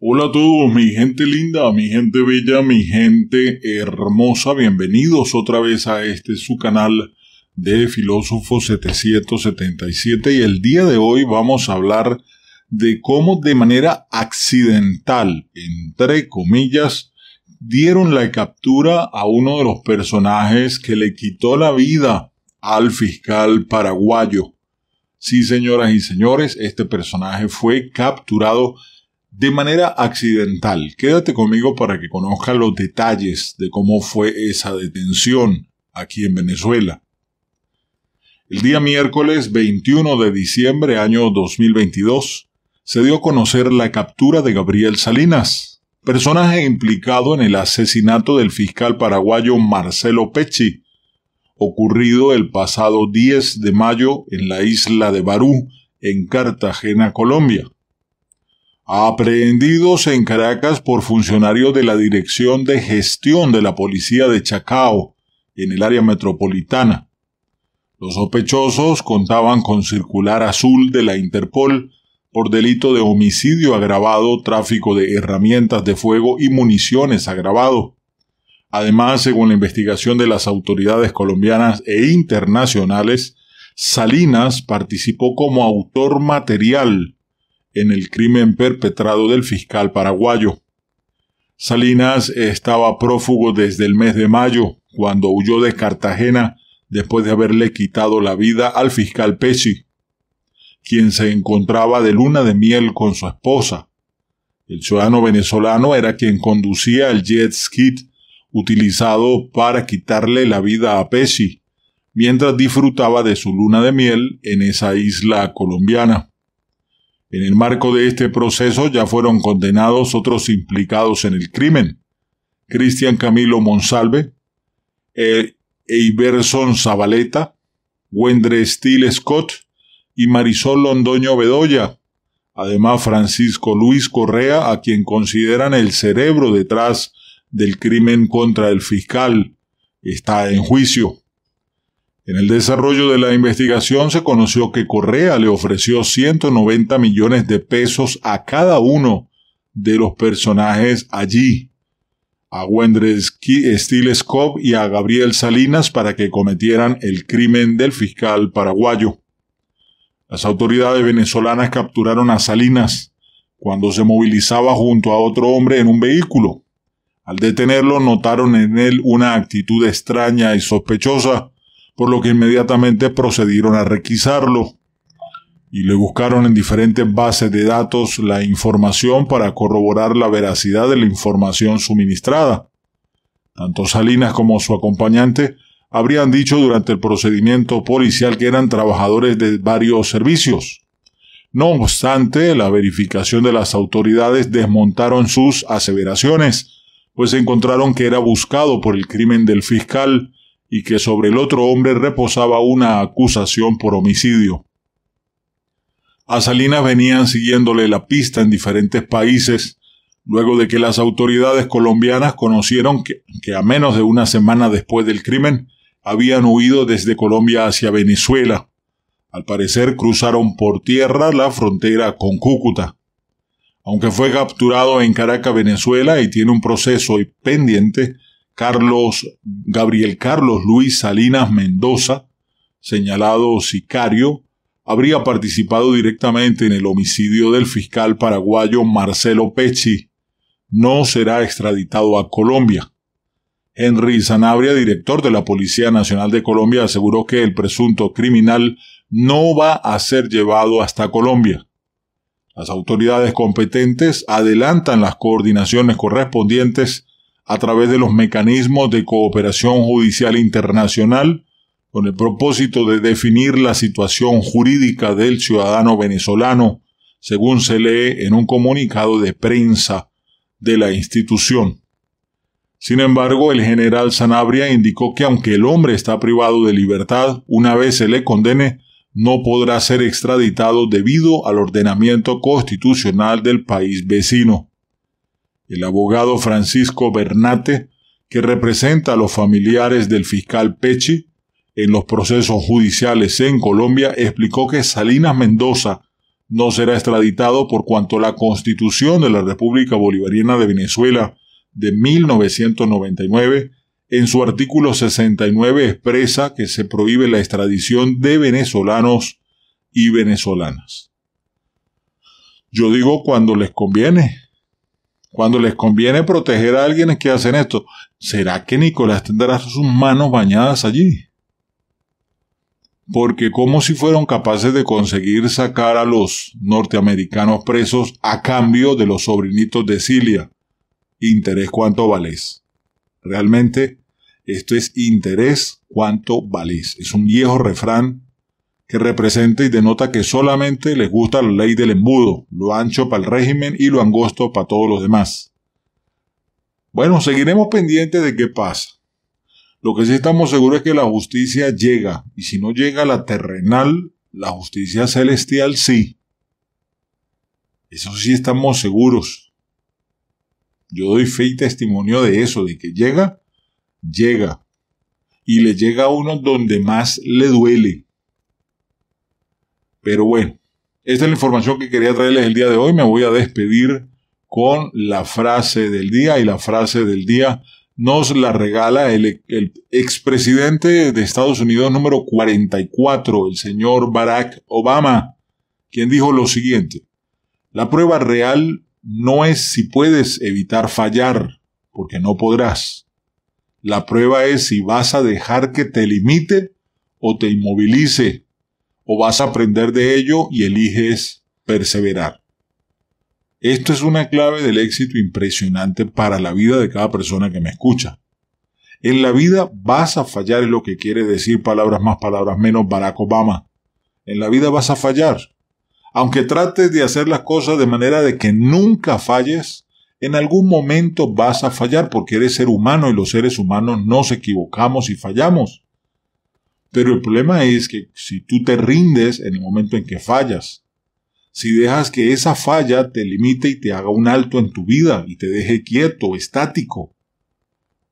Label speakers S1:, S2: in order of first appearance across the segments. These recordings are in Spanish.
S1: Hola a todos, mi gente linda, mi gente bella, mi gente hermosa, bienvenidos otra vez a este su canal de Filósofo 777 y el día de hoy vamos a hablar de cómo de manera accidental, entre comillas, dieron la captura a uno de los personajes que le quitó la vida al fiscal paraguayo. Sí, señoras y señores, este personaje fue capturado de manera accidental. Quédate conmigo para que conozca los detalles de cómo fue esa detención aquí en Venezuela. El día miércoles 21 de diciembre año 2022 se dio a conocer la captura de Gabriel Salinas, personaje implicado en el asesinato del fiscal paraguayo Marcelo Pecci, ocurrido el pasado 10 de mayo en la isla de Barú, en Cartagena, Colombia aprehendidos en Caracas por funcionarios de la Dirección de Gestión de la Policía de Chacao, en el área metropolitana. Los sospechosos contaban con circular azul de la Interpol por delito de homicidio agravado, tráfico de herramientas de fuego y municiones agravado. Además, según la investigación de las autoridades colombianas e internacionales, Salinas participó como autor material en el crimen perpetrado del fiscal paraguayo. Salinas estaba prófugo desde el mes de mayo, cuando huyó de Cartagena después de haberle quitado la vida al fiscal Pesci, quien se encontraba de luna de miel con su esposa. El ciudadano venezolano era quien conducía el jet ski utilizado para quitarle la vida a Pesci, mientras disfrutaba de su luna de miel en esa isla colombiana. En el marco de este proceso ya fueron condenados otros implicados en el crimen. Cristian Camilo Monsalve, eh, Eiberson Zabaleta, Wendre Steele Scott y Marisol Londoño Bedoya. Además, Francisco Luis Correa, a quien consideran el cerebro detrás del crimen contra el fiscal, está en juicio. En el desarrollo de la investigación se conoció que Correa le ofreció 190 millones de pesos a cada uno de los personajes allí, a Wendres Stiles y a Gabriel Salinas para que cometieran el crimen del fiscal paraguayo. Las autoridades venezolanas capturaron a Salinas cuando se movilizaba junto a otro hombre en un vehículo. Al detenerlo notaron en él una actitud extraña y sospechosa, por lo que inmediatamente procedieron a requisarlo y le buscaron en diferentes bases de datos la información para corroborar la veracidad de la información suministrada. Tanto Salinas como su acompañante habrían dicho durante el procedimiento policial que eran trabajadores de varios servicios. No obstante, la verificación de las autoridades desmontaron sus aseveraciones, pues encontraron que era buscado por el crimen del fiscal y que sobre el otro hombre reposaba una acusación por homicidio. A Salinas venían siguiéndole la pista en diferentes países, luego de que las autoridades colombianas conocieron que, a menos de una semana después del crimen, habían huido desde Colombia hacia Venezuela. Al parecer cruzaron por tierra la frontera con Cúcuta. Aunque fue capturado en Caracas, Venezuela, y tiene un proceso pendiente, Carlos, Gabriel Carlos Luis Salinas Mendoza, señalado sicario, habría participado directamente en el homicidio del fiscal paraguayo Marcelo Pecci. No será extraditado a Colombia. Henry Sanabria, director de la Policía Nacional de Colombia, aseguró que el presunto criminal no va a ser llevado hasta Colombia. Las autoridades competentes adelantan las coordinaciones correspondientes a través de los mecanismos de cooperación judicial internacional con el propósito de definir la situación jurídica del ciudadano venezolano, según se lee en un comunicado de prensa de la institución. Sin embargo, el general Sanabria indicó que aunque el hombre está privado de libertad, una vez se le condene, no podrá ser extraditado debido al ordenamiento constitucional del país vecino el abogado Francisco Bernate, que representa a los familiares del fiscal Pechi en los procesos judiciales en Colombia, explicó que Salinas Mendoza no será extraditado por cuanto la Constitución de la República Bolivariana de Venezuela de 1999 en su artículo 69 expresa que se prohíbe la extradición de venezolanos y venezolanas. Yo digo cuando les conviene, cuando les conviene proteger a alguien que hacen esto. ¿Será que Nicolás tendrá sus manos bañadas allí? Porque como si fueron capaces de conseguir sacar a los norteamericanos presos a cambio de los sobrinitos de Cilia. Interés cuánto valés. Realmente, esto es interés cuánto valés. Es un viejo refrán que representa y denota que solamente les gusta la ley del embudo, lo ancho para el régimen y lo angosto para todos los demás. Bueno, seguiremos pendientes de qué pasa. Lo que sí estamos seguros es que la justicia llega, y si no llega la terrenal, la justicia celestial sí. Eso sí estamos seguros. Yo doy fe y testimonio de eso, de que llega, llega. Y le llega a uno donde más le duele, pero bueno, esta es la información que quería traerles el día de hoy. Me voy a despedir con la frase del día y la frase del día nos la regala el, expresidente de Estados Unidos número 44, el señor Barack Obama, quien dijo lo siguiente, la prueba real no es si puedes evitar fallar, porque no podrás. La prueba es si vas a dejar que te limite o te inmovilice o vas a aprender de ello y eliges perseverar. Esto es una clave del éxito impresionante para la vida de cada persona que me escucha. En la vida vas a fallar es lo que quiere decir palabras más, palabras menos Barack Obama. En la vida vas a fallar. Aunque trates de hacer las cosas de manera de que nunca falles, en algún momento vas a fallar porque eres ser humano y los seres humanos nos equivocamos y fallamos. Pero el problema es que si tú te rindes en el momento en que fallas, si dejas que esa falla te limite y te haga un alto en tu vida y te deje quieto, estático,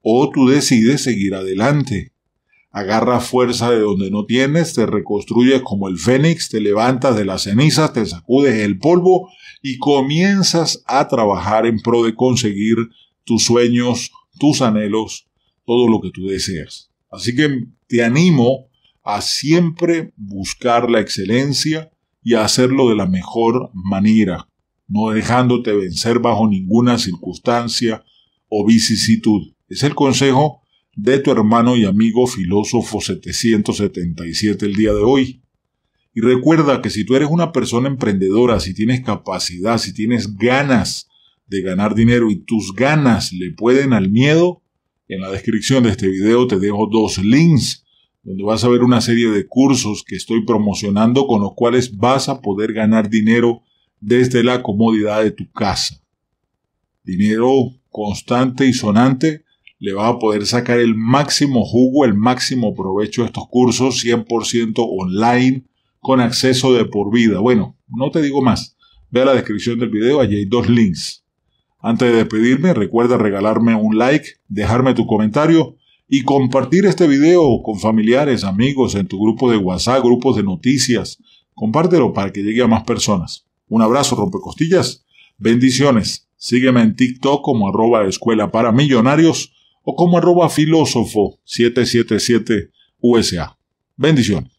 S1: o tú decides seguir adelante, agarra fuerza de donde no tienes, te reconstruyes como el fénix, te levantas de las cenizas, te sacudes el polvo y comienzas a trabajar en pro de conseguir tus sueños, tus anhelos, todo lo que tú deseas. Así que te animo a siempre buscar la excelencia y a hacerlo de la mejor manera, no dejándote vencer bajo ninguna circunstancia o vicisitud. Es el consejo de tu hermano y amigo filósofo 777 el día de hoy. Y recuerda que si tú eres una persona emprendedora, si tienes capacidad, si tienes ganas de ganar dinero y tus ganas le pueden al miedo, en la descripción de este video te dejo dos links donde vas a ver una serie de cursos que estoy promocionando con los cuales vas a poder ganar dinero desde la comodidad de tu casa. Dinero constante y sonante, le vas a poder sacar el máximo jugo, el máximo provecho de estos cursos 100% online con acceso de por vida. Bueno, no te digo más. Ve a la descripción del video, allí hay dos links. Antes de despedirme, recuerda regalarme un like, dejarme tu comentario y compartir este video con familiares, amigos, en tu grupo de WhatsApp, grupos de noticias. Compártelo para que llegue a más personas. Un abrazo, rompecostillas. Bendiciones. Sígueme en TikTok como arroba escuela para millonarios o como arroba filósofo 777 USA. Bendiciones.